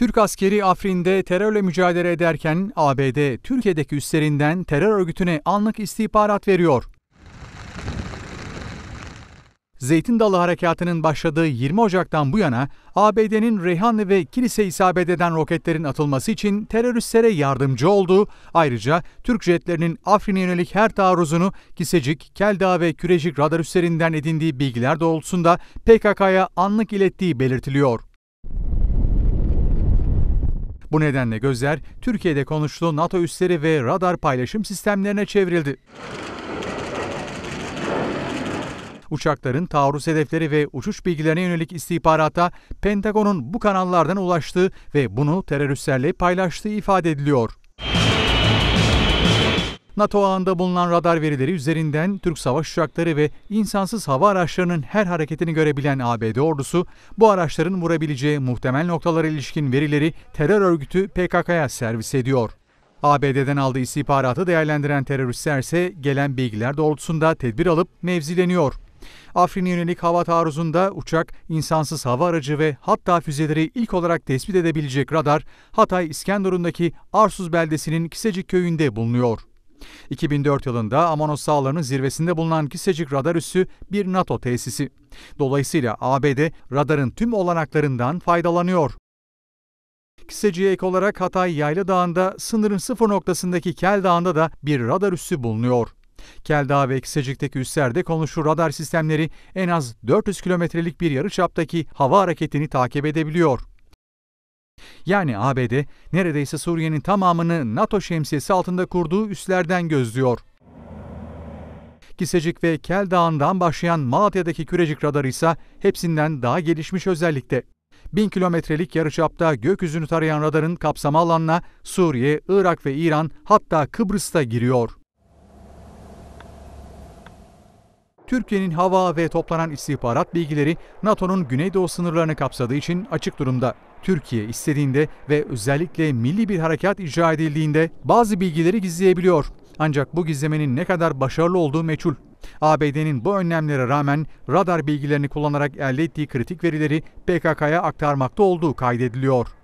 Türk askeri Afrin'de terörle mücadele ederken ABD, Türkiye'deki üslerinden terör örgütüne anlık istihbarat veriyor. Zeytin Dalı Harekatı'nın başladığı 20 Ocak'tan bu yana ABD'nin Reyhanlı ve Kilise isabededen roketlerin atılması için teröristlere yardımcı olduğu, ayrıca Türk jetlerinin Afrin'e yönelik her taarruzunu Kisecik, Keldağ ve Kürecik radar üslerinden edindiği bilgiler doğrultusunda PKK'ya anlık ilettiği belirtiliyor. Bu nedenle gözler Türkiye'de konuşlu NATO üsleri ve radar paylaşım sistemlerine çevrildi. Uçakların taarruz hedefleri ve uçuş bilgilerine yönelik istihbarata Pentagon'un bu kanallardan ulaştığı ve bunu teröristlerle paylaştığı ifade ediliyor. NATO ağında bulunan radar verileri üzerinden Türk savaş uçakları ve insansız hava araçlarının her hareketini görebilen ABD ordusu, bu araçların vurabileceği muhtemel noktalara ilişkin verileri terör örgütü PKK'ya servis ediyor. ABD'den aldığı istihbaratı değerlendiren teröristler ise gelen bilgiler doğrultusunda tedbir alıp mevzileniyor. Afrin'e yönelik hava taarruzunda uçak, insansız hava aracı ve hatta füzeleri ilk olarak tespit edebilecek radar, Hatay İskenderun'daki Arsuz beldesinin Kisecik köyünde bulunuyor. 2004 yılında Amanos Dağlarının zirvesinde bulunan Kisecik radar üssü bir NATO tesisi. Dolayısıyla ABD radarın tüm olanaklarından faydalanıyor. Kiseci'ye ek olarak Hatay Yaylı Dağı'nda sınırın sıfır noktasındaki Kel Dağı'nda da bir radar üssü bulunuyor. Kel Dağı ve Kisecik'teki üslerde konuşu radar sistemleri en az 400 kilometrelik bir yarı çaptaki hava hareketini takip edebiliyor. Yani ABD neredeyse Suriye'nin tamamını NATO şemsiyesi altında kurduğu üslerden gözlüyor. Kisecik ve Kel Dağı'ndan başlayan Malatya'daki Kürecik radarı ise hepsinden daha gelişmiş özellikte. 1000 kilometrelik yarıçapta gökyüzünü tarayan radarın kapsama alanına Suriye, Irak ve İran hatta Kıbrıs'ta giriyor. Türkiye'nin hava ve toplanan istihbarat bilgileri NATO'nun Güneydoğu sınırlarını kapsadığı için açık durumda. Türkiye istediğinde ve özellikle milli bir harekat icra edildiğinde bazı bilgileri gizleyebiliyor. Ancak bu gizlemenin ne kadar başarılı olduğu meçhul. ABD'nin bu önlemlere rağmen radar bilgilerini kullanarak elde ettiği kritik verileri PKK'ya aktarmakta olduğu kaydediliyor.